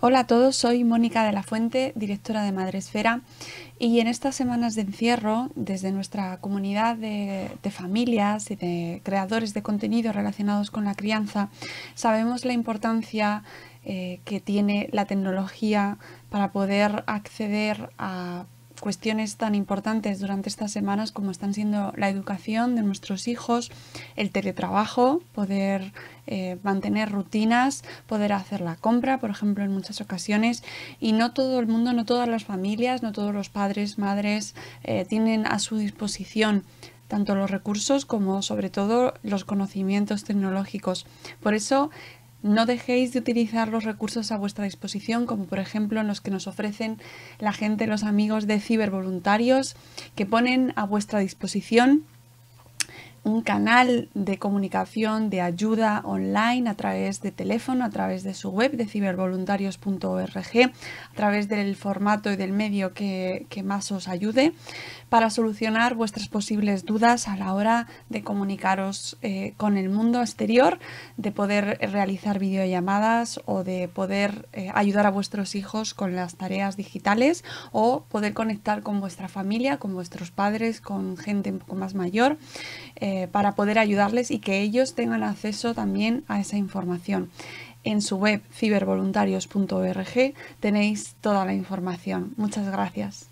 Hola a todos, soy Mónica de la Fuente, directora de Madresfera, y en estas semanas de encierro, desde nuestra comunidad de, familias y de creadores de contenido relacionados con la crianza, sabemos la importancia eh, que tiene la tecnología para poder acceder a cuestiones tan importantes durante estas semanas como están siendo la educación de nuestros hijos, el teletrabajo, poder eh, mantener rutinas, poder hacer la compra, por ejemplo, en muchas ocasiones. Y no todo el mundo, no todas las familias, no todos los padres, madres eh, tienen a su disposición tanto los recursos como sobre todo los conocimientos tecnológicos. Por eso no dejéis de utilizar los recursos a vuestra disposición, como por ejemplo los que nos ofrecen la gente, los amigos de cibervoluntarios, que ponen a vuestra disposición un canal de comunicación, de ayuda online a través de teléfono, a través de su web de cibervoluntarios.org, a través del formato y del medio que, más os ayude para solucionar vuestras posibles dudas a la hora de comunicaros eh, con el mundo exterior, de poder realizar videollamadas o de poder eh, ayudar a vuestros hijos con las tareas digitales o poder conectar con vuestra familia, con vuestros padres, con gente un poco más mayor. Eh, eh, para poder ayudarles y que ellos tengan acceso también a esa información. En su web cibervoluntarios.org tenéis toda la información. Muchas gracias.